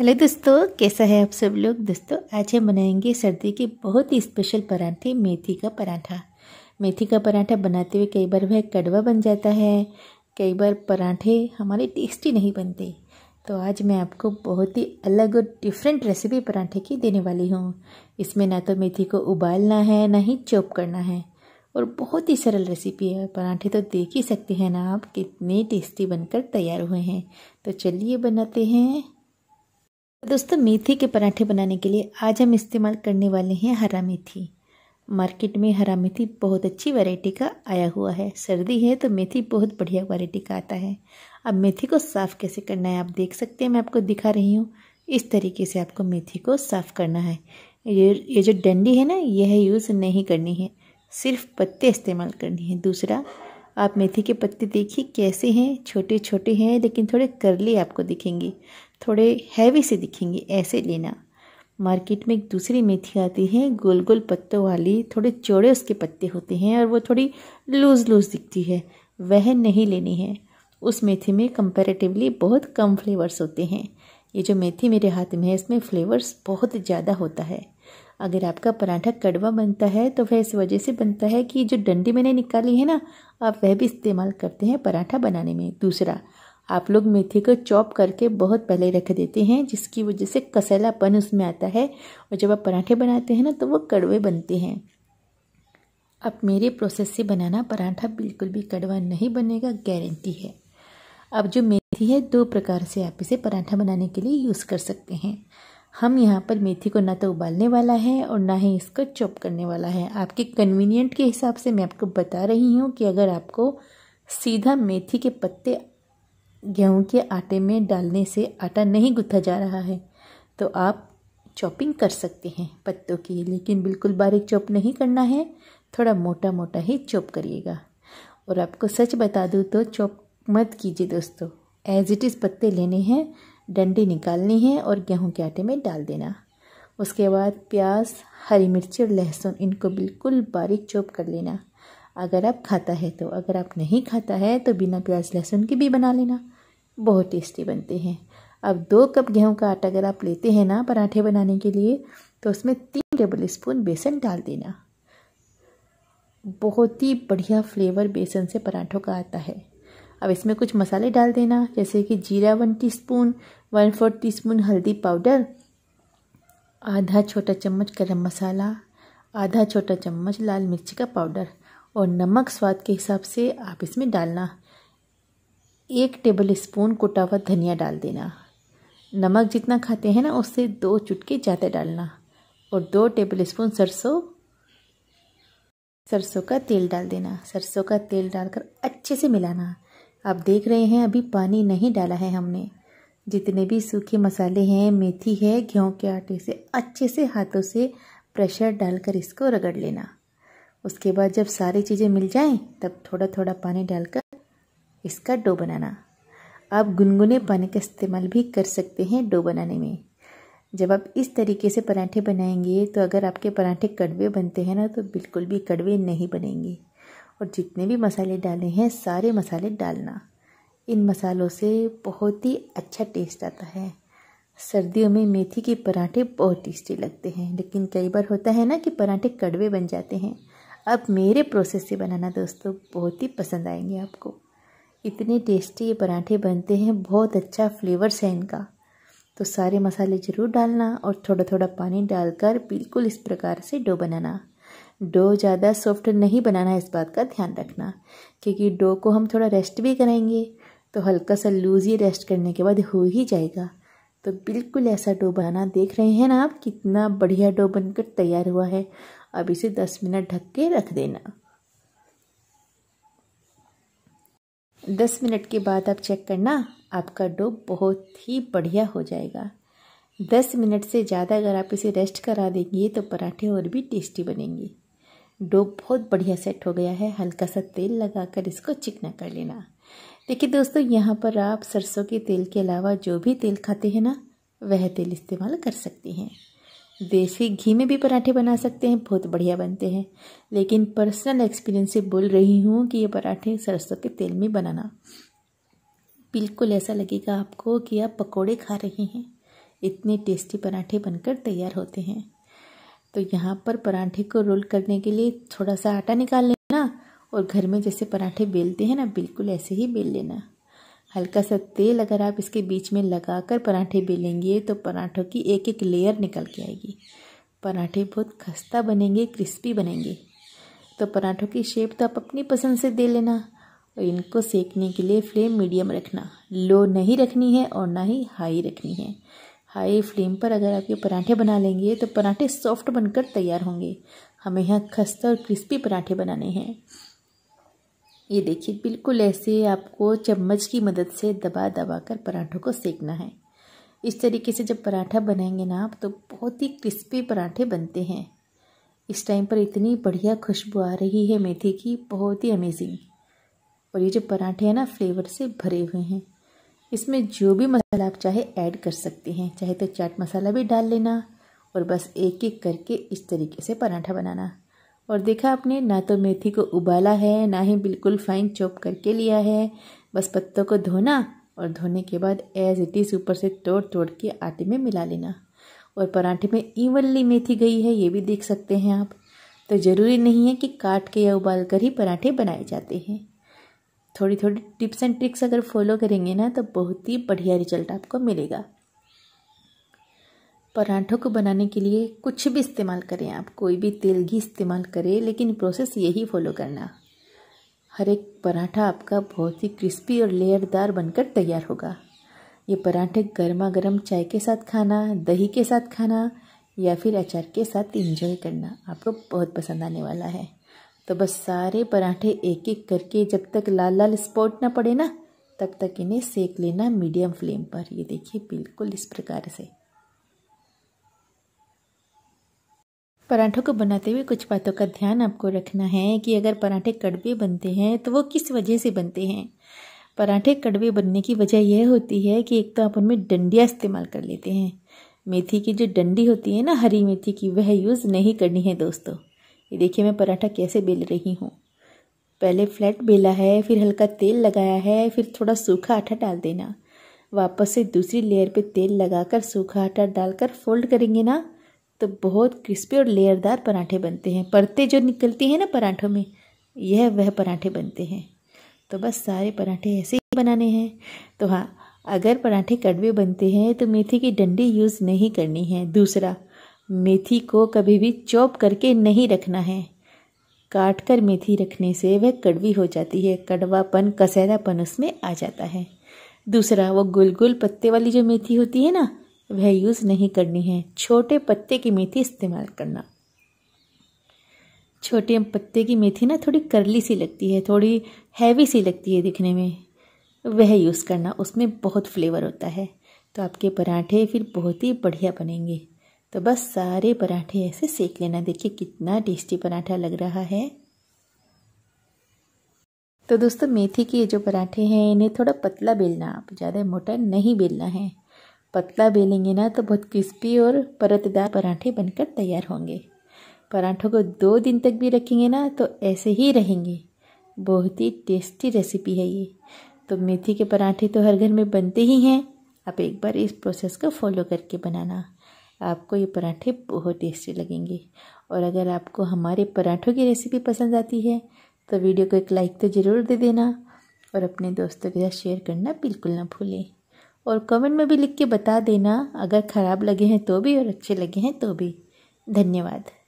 hello दोस्तों कैसा है आप सब लोग दोस्तों आज हम बनाएंगे सर्दी के बहुत ही स्पेशल पराठे मेथी का पराठा मेथी का पराठा बनाते हुए कई बार वह कड़वा बन जाता है कई बार पराठे हमारे टेस्टी नहीं बनते तो आज मैं आपको बहुत ही अलग और डिफरेंट रेसिपी पराठे की देने वाली हूँ इसमें ना तो मेथी को उबालना है ना ही चॉप करना है और बहुत ही सरल रेसिपी है पराठे तो देख ही सकते हैं ना आप कितने टेस्टी बनकर तैयार हुए हैं तो चलिए बनाते हैं दोस्तों मेथी के पराठे बनाने के लिए आज हम इस्तेमाल करने वाले हैं हरा मेथी मार्केट में हरा मेथी बहुत अच्छी वैरायटी का आया हुआ है सर्दी है तो मेथी बहुत बढ़िया वैरायटी का आता है अब मेथी को साफ़ कैसे करना है आप देख सकते हैं मैं आपको दिखा रही हूँ इस तरीके से आपको मेथी को साफ़ करना है ये ये जो डंडी है ना यह यूज़ नहीं करनी है सिर्फ पत्ते इस्तेमाल करनी है दूसरा आप मेथी के पत्ते देखिए कैसे हैं छोटे छोटे हैं लेकिन थोड़े करली आपको दिखेंगे थोड़े हैवी से दिखेंगे ऐसे लेना मार्केट में एक दूसरी मेथी आती है गोल गोल पत्तों वाली थोड़े चौड़े उसके पत्ते होते हैं और वो थोड़ी लूज़ लूज़ दिखती है वह नहीं लेनी है उस मेथी में कंपैरेटिवली बहुत कम फ्लेवर्स होते हैं ये जो मेथी मेरे हाथ में है इसमें फ्लेवर्स बहुत ज़्यादा होता है अगर आपका पराठा कड़वा बनता है तो वह इस वजह से बनता है कि जो डंडी मैंने निकाली है ना आप वह भी इस्तेमाल करते हैं पराठा बनाने में दूसरा आप लोग मेथी को चॉप करके बहुत पहले रख देते हैं जिसकी वजह से कसैलापन उसमें आता है और जब आप पराठे बनाते हैं ना तो वो कड़वे बनते हैं अब मेरे प्रोसेस से बनाना पराठा बिल्कुल भी कड़वा नहीं बनेगा गारंटी है अब जो मेथी है दो प्रकार से आप इसे पराठा बनाने के लिए यूज़ कर सकते हैं हम यहाँ पर मेथी को ना तो उबालने वाला है और ना ही इसको चॉप करने वाला है आपके कन्वीनियंट के हिसाब से मैं आपको बता रही हूँ कि अगर आपको सीधा मेथी के पत्ते गेहूं के आटे में डालने से आटा नहीं गुथा जा रहा है तो आप चॉपिंग कर सकते हैं पत्तों की लेकिन बिल्कुल बारीक चॉप नहीं करना है थोड़ा मोटा मोटा ही चॉप करिएगा और आपको सच बता दूँ तो चॉप मत कीजिए दोस्तों एज इट इज़ पत्ते लेने हैं डंडी निकालनी है और गेहूं के आटे में डाल देना उसके बाद प्याज हरी मिर्च और लहसुन इनको बिल्कुल बारीक चॉप कर लेना अगर आप खाता है तो अगर आप नहीं खाता है तो बिना प्याज लहसुन के भी बना लेना बहुत टेस्टी बनते हैं अब दो कप गेहूं का आटा अगर आप लेते हैं ना पराठे बनाने के लिए तो उसमें तीन टेबल स्पून बेसन डाल देना बहुत ही बढ़िया फ्लेवर बेसन से पराठों का आता है अब इसमें कुछ मसाले डाल देना जैसे कि जीरा one teaspoon one four teaspoon हल्दी पाउडर आधा छोटा चम्मच गरम मसाला आधा छोटा चम्मच लाल मिर्ची का पाउडर और नमक स्वाद के हिसाब से आप इसमें डालना एक टेबल स्पून कुटा हुआ धनिया डाल देना नमक जितना खाते हैं ना उससे दो चुटकी ज़्यादा डालना और दो टेबल स्पून सरसों सरसों का तेल डाल देना सरसों का तेल डालकर अच्छे से मिलाना आप देख रहे हैं अभी पानी नहीं डाला है हमने जितने भी सूखे मसाले हैं मेथी है गेहूँ के आटे से अच्छे से हाथों से प्रेशर डालकर इसको रगड़ लेना उसके बाद जब सारी चीज़ें मिल जाएं तब थोड़ा थोड़ा पानी डालकर इसका डो बनाना आप गुनगुने पानी का इस्तेमाल भी कर सकते हैं डो बनाने में जब आप इस तरीके से पराठे बनाएंगे तो अगर आपके पराठे कड़वे बनते हैं ना तो बिल्कुल भी कड़वे नहीं बनेंगे और जितने भी मसाले डाले हैं सारे मसाले डालना इन मसालों से बहुत ही अच्छा टेस्ट आता है सर्दियों में मेथी के पराठे बहुत टेस्टी लगते हैं लेकिन कई बार होता है ना कि पराठे कड़वे बन जाते हैं अब मेरे प्रोसेस से बनाना दोस्तों बहुत ही पसंद आएंगे आपको इतने टेस्टी ये पराठे बनते हैं बहुत अच्छा फ्लेवर्स है इनका तो सारे मसाले ज़रूर डालना और थोड़ा थोड़ा पानी डालकर बिल्कुल इस प्रकार से डो बनाना डो ज़्यादा सॉफ्ट नहीं बनाना इस बात का ध्यान रखना क्योंकि डो को हम थोड़ा रेस्ट भी करेंगे तो हल्का सा लूज ही रेस्ट करने के बाद हो ही जाएगा तो बिल्कुल ऐसा डो बनाना देख रहे हैं ना आप कितना बढ़िया डो बनकर तैयार हुआ है अब इसे दस मिनट ढक के रख देना दस मिनट के बाद आप चेक करना आपका डो बहुत ही बढ़िया हो जाएगा दस मिनट से ज़्यादा अगर आप इसे रेस्ट करा देंगे तो पराठे और भी टेस्टी बनेंगे डो बहुत बढ़िया सेट हो गया है हल्का सा तेल लगाकर इसको चिकना कर लेना देखिए दोस्तों यहाँ पर आप सरसों के तेल के अलावा जो भी तेल खाते हैं ना वह तेल इस्तेमाल कर सकते हैं देसी घी में भी पराठे बना सकते हैं बहुत बढ़िया बनते हैं लेकिन पर्सनल एक्सपीरियंस से बोल रही हूँ कि ये पराठे सरसों के तेल में बनाना बिल्कुल ऐसा लगेगा आपको कि आप पकोड़े खा रहे हैं इतने टेस्टी पराठे बनकर तैयार होते हैं तो यहाँ पर पराठे को रोल करने के लिए थोड़ा सा आटा निकाल लेना और घर में जैसे पराठे बेलते हैं ना बिल्कुल ऐसे ही बेल लेना हल्का सा तेल अगर आप इसके बीच में लगाकर पराठे बेलेंगे तो पराठों की एक एक लेयर निकल के आएगी पराठे बहुत खस्ता बनेंगे क्रिस्पी बनेंगे तो पराठों की शेप तो आप अपनी पसंद से दे लेना और इनको सेकने के लिए फ्लेम मीडियम रखना लो नहीं रखनी है और ना ही हाई रखनी है हाई फ्लेम पर अगर आप ये पराठे बना लेंगे तो पराठे सॉफ्ट बनकर तैयार होंगे हमें यहाँ खस्ता और क्रिस्पी पराठे बनाने हैं ये देखिए बिल्कुल ऐसे आपको चम्मच की मदद से दबा दबा कर पराठों को सेकना है इस तरीके से जब पराठा बनाएंगे ना आप तो बहुत ही क्रिस्पी पराठे बनते हैं इस टाइम पर इतनी बढ़िया खुशबू आ रही है मेथी की बहुत ही अमेजिंग और ये जो पराठे हैं ना फ्लेवर से भरे हुए हैं इसमें जो भी मसाला आप चाहे ऐड कर सकते हैं चाहे तो चाट मसाला भी डाल लेना और बस एक एक करके इस तरीके से पराठा बनाना और देखा आपने ना तो मेथी को उबाला है ना ही बिल्कुल फाइन चॉप करके लिया है बस पत्तों को धोना और धोने के बाद एज इट इज़ ऊपर से तोड़ तोड़ के आटे में मिला लेना और पराठे में इवनली मेथी गई है ये भी देख सकते हैं आप तो ज़रूरी नहीं है कि काट के या उबाल कर ही पराठे बनाए जाते हैं थोड़ी थोड़ी टिप्स एंड ट्रिक्स अगर फॉलो करेंगे ना तो बहुत ही बढ़िया रिजल्ट आपको मिलेगा पराठों को बनाने के लिए कुछ भी इस्तेमाल करें आप कोई भी तेल घी इस्तेमाल करें लेकिन प्रोसेस यही फॉलो करना हर एक पराठा आपका बहुत ही क्रिस्पी और लेयरदार बनकर तैयार होगा ये पराठे गर्मा गर्म चाय के साथ खाना दही के साथ खाना या फिर अचार के साथ इंजॉय करना आपको बहुत पसंद आने वाला है तो बस सारे पराठे एक एक करके जब तक लाल लाल स्पॉट ना पड़े ना तब तक इन्हें सेक लेना मीडियम फ्लेम पर ये देखिए बिल्कुल इस प्रकार से पराठों को बनाते हुए कुछ बातों का ध्यान आपको रखना है कि अगर पराठे कड़वे बनते हैं तो वो किस वजह से बनते हैं पराठे कड़वे बनने की वजह यह होती है कि एक तो आप उनमें डंडियाँ इस्तेमाल कर लेते हैं मेथी की जो डंडी होती है ना हरी मेथी की वह यूज़ नहीं करनी है दोस्तों ये देखिए मैं पराठा कैसे बेल रही हूँ पहले फ्लैट बेला है फिर हल्का तेल लगाया है फिर थोड़ा सूखा आटा डाल देना वापस से दूसरी लेयर पे तेल लगाकर सूखा आटा डालकर फोल्ड करेंगे ना तो बहुत क्रिस्पी और लेयरदार पराठे बनते हैं परतें जो निकलती हैं ना पराठों में यह वह पराठे बनते हैं तो बस सारे पराठे ऐसे ही बनाने हैं तो हाँ अगर पराठे कड़वे बनते हैं तो मेथी की डंडी यूज़ नहीं करनी है दूसरा मेथी को कभी भी चॉप करके नहीं रखना है काट कर मेथी रखने से वह कड़वी हो जाती है कड़वापन कसैरापन उसमें आ जाता है दूसरा वो गुल गुल पत्ते वाली जो मेथी होती है ना वह यूज़ नहीं करनी है छोटे पत्ते की मेथी इस्तेमाल करना छोटे पत्ते की मेथी ना थोड़ी करली सी लगती है थोड़ी हैवी सी लगती है दिखने में वह यूज़ करना उसमें बहुत फ्लेवर होता है तो आपके पराठे फिर बहुत ही बढ़िया बनेंगे तो बस सारे पराठे ऐसे सेक लेना देखिए कितना टेस्टी पराठा लग रहा है तो दोस्तों मेथी के जो पराठे हैं इन्हें थोड़ा पतला बेलना आप ज़्यादा मोटा नहीं बेलना है पतला बेलेंगे ना तो बहुत क्रिस्पी और परतदार पराठे बनकर तैयार होंगे पराठों को दो दिन तक भी रखेंगे ना तो ऐसे ही रहेंगे बहुत ही टेस्टी रेसिपी है ये तो मेथी के पराठे तो हर घर में बनते ही हैं आप एक बार इस प्रोसेस को फॉलो करके बनाना आपको ये पराठे बहुत टेस्टी लगेंगे और अगर आपको हमारे पराठों की रेसिपी पसंद आती है तो वीडियो को एक लाइक तो ज़रूर दे देना और अपने दोस्तों के साथ शेयर करना बिल्कुल ना भूलें और कमेंट में भी लिख के बता देना अगर ख़राब लगे हैं तो भी और अच्छे लगे हैं तो भी धन्यवाद